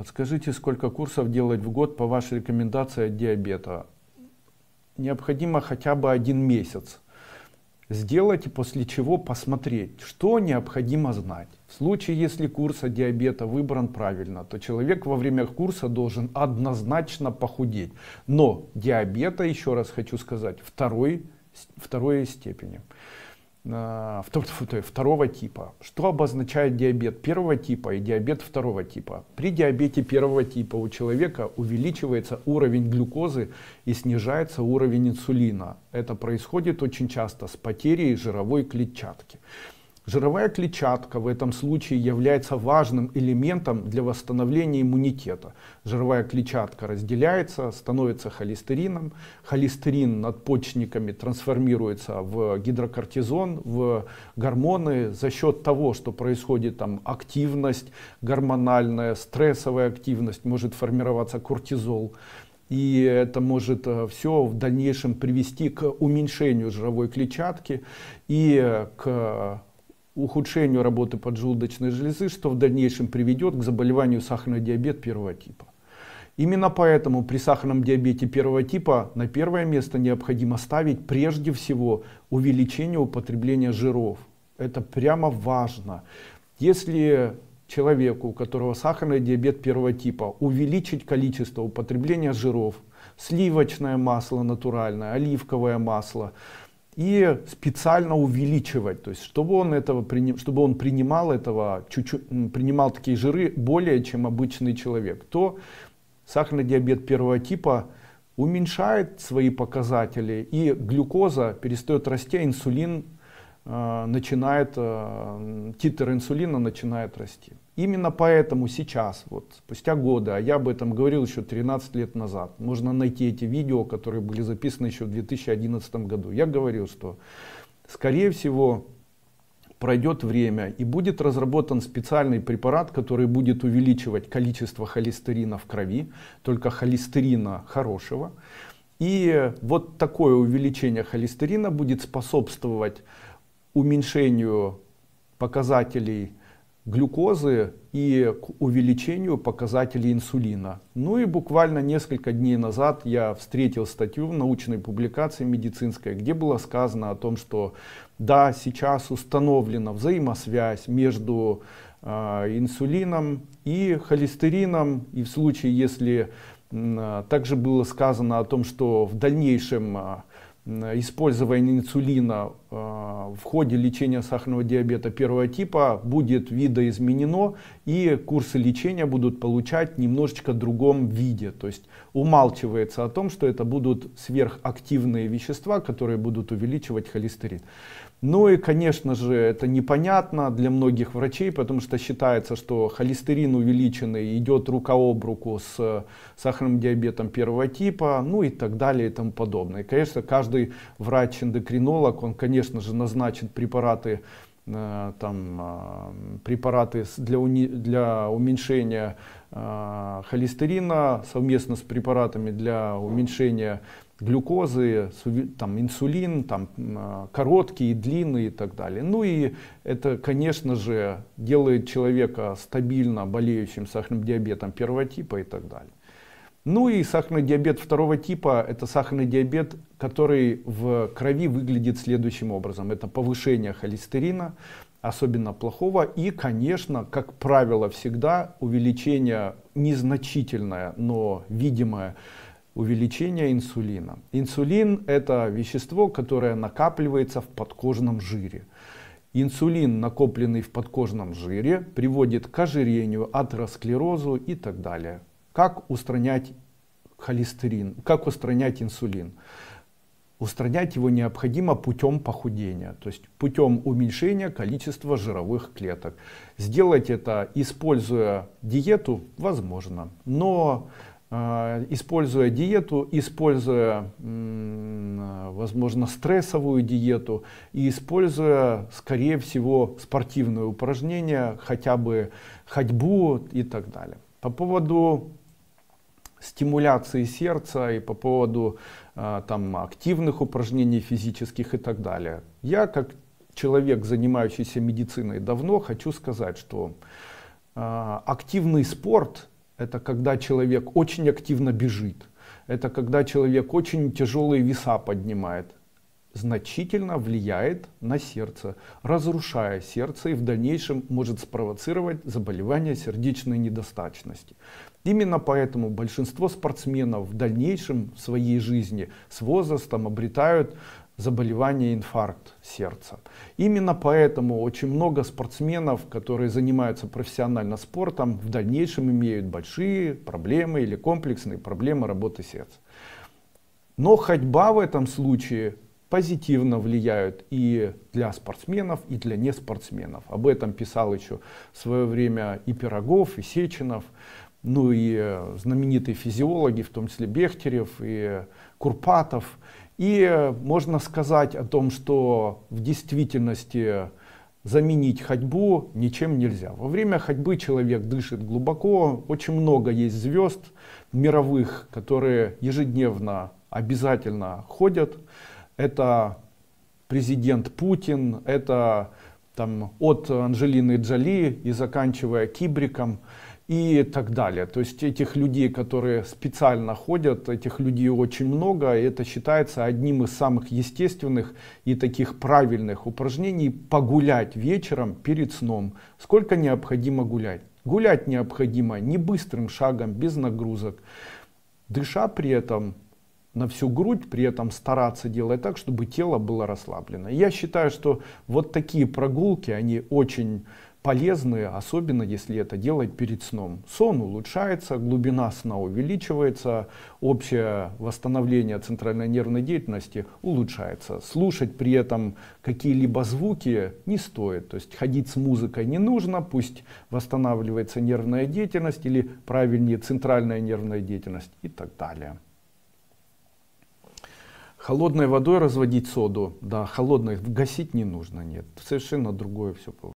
Подскажите, сколько курсов делать в год по вашей рекомендации от диабета? Необходимо хотя бы один месяц сделать и после чего посмотреть, что необходимо знать. В случае, если курс от диабета выбран правильно, то человек во время курса должен однозначно похудеть. Но диабета, еще раз хочу сказать, второй, второй степени. Э, второго типа. Что обозначает диабет первого типа и диабет второго типа? При диабете первого типа у человека увеличивается уровень глюкозы и снижается уровень инсулина. Это происходит очень часто с потерей жировой клетчатки. Жировая клетчатка в этом случае является важным элементом для восстановления иммунитета. Жировая клетчатка разделяется, становится холестерином. Холестерин надпочечниками трансформируется в гидрокортизон, в гормоны. За счет того, что происходит там активность гормональная, стрессовая активность, может формироваться кортизол. И это может э, все в дальнейшем привести к уменьшению жировой клетчатки и к ухудшению работы поджелудочной железы, что в дальнейшем приведет к заболеванию сахарный диабет первого типа. Именно поэтому при сахарном диабете первого типа на первое место необходимо ставить прежде всего увеличение употребления жиров. Это прямо важно. Если человеку, у которого сахарный диабет первого типа, увеличить количество употребления жиров, сливочное масло натуральное, оливковое масло, и специально увеличивать, то есть чтобы он, этого, чтобы он принимал, этого, чуть -чуть, принимал такие жиры более, чем обычный человек, то сахарный диабет первого типа уменьшает свои показатели, и глюкоза перестает расти, а инсулин э, начинает, э, титр инсулина начинает расти. Именно поэтому сейчас, вот спустя годы, а я об этом говорил еще 13 лет назад, можно найти эти видео, которые были записаны еще в 2011 году. Я говорил, что скорее всего пройдет время и будет разработан специальный препарат, который будет увеличивать количество холестерина в крови, только холестерина хорошего. И вот такое увеличение холестерина будет способствовать уменьшению показателей глюкозы и к увеличению показателей инсулина. Ну и буквально несколько дней назад я встретил статью в научной публикации медицинской, где было сказано о том, что да, сейчас установлена взаимосвязь между э, инсулином и холестерином, и в случае, если э, также было сказано о том, что в дальнейшем э, использование инсулина Э, в ходе лечения сахарного диабета первого типа будет видоизменено и курсы лечения будут получать немножечко другом виде. То есть умалчивается о том, что это будут сверхактивные вещества, которые будут увеличивать холестерин. Ну и, конечно же, это непонятно для многих врачей, потому что считается, что холестерин увеличенный идет рука об руку с сахарным диабетом первого типа, ну и так далее и тому подобное. конечно, каждый врач-эндокринолог, он, конечно, конечно же, назначит препараты, э, там, э, препараты для, уни, для уменьшения э, холестерина совместно с препаратами для уменьшения глюкозы, там, инсулин, там, короткие, длинные и так далее. Ну и это, конечно же, делает человека стабильно болеющим сахарным диабетом первого типа и так далее. Ну и сахарный диабет второго типа – это сахарный диабет, который в крови выглядит следующим образом. Это повышение холестерина, особенно плохого, и, конечно, как правило, всегда увеличение незначительное, но видимое увеличение инсулина. Инсулин – это вещество, которое накапливается в подкожном жире. Инсулин, накопленный в подкожном жире, приводит к ожирению, атеросклерозу и так далее. Как устранять холестерин, как устранять инсулин? Устранять его необходимо путем похудения, то есть путем уменьшения количества жировых клеток. Сделать это, используя диету, возможно, но э, используя диету, используя, э, возможно, стрессовую диету и используя, скорее всего, спортивные упражнения, хотя бы ходьбу и так далее. По поводу стимуляции сердца и по поводу а, там, активных упражнений физических и так далее. Я, как человек, занимающийся медициной давно, хочу сказать, что а, активный спорт – это когда человек очень активно бежит, это когда человек очень тяжелые веса поднимает, значительно влияет на сердце, разрушая сердце и в дальнейшем может спровоцировать заболевание сердечной недостаточности. Именно поэтому большинство спортсменов в дальнейшем в своей жизни с возрастом обретают заболевание инфаркт сердца. Именно поэтому очень много спортсменов, которые занимаются профессионально спортом, в дальнейшем имеют большие проблемы или комплексные проблемы работы сердца. Но ходьба в этом случае позитивно влияют и для спортсменов, и для неспортсменов. Об этом писал еще в свое время и Пирогов, и Сеченов, ну и э, знаменитые физиологи, в том числе Бехтерев и Курпатов. И э, можно сказать о том, что в действительности заменить ходьбу ничем нельзя. Во время ходьбы человек дышит глубоко, очень много есть звезд мировых, которые ежедневно обязательно ходят это президент Путин, это там, от Анжелины Джоли и заканчивая Кибриком и так далее. То есть этих людей, которые специально ходят, этих людей очень много, и это считается одним из самых естественных и таких правильных упражнений погулять вечером перед сном. Сколько необходимо гулять? Гулять необходимо не быстрым шагом, без нагрузок, дыша при этом на всю грудь, при этом стараться делать так, чтобы тело было расслаблено. Я считаю, что вот такие прогулки, они очень полезны, особенно если это делать перед сном. Сон улучшается, глубина сна увеличивается, общее восстановление центральной нервной деятельности улучшается. Слушать при этом какие-либо звуки не стоит, то есть ходить с музыкой не нужно, пусть восстанавливается нервная деятельность или правильнее центральная нервная деятельность и так далее. Холодной водой разводить соду, да, холодной гасить не нужно, нет. Совершенно другое все получается.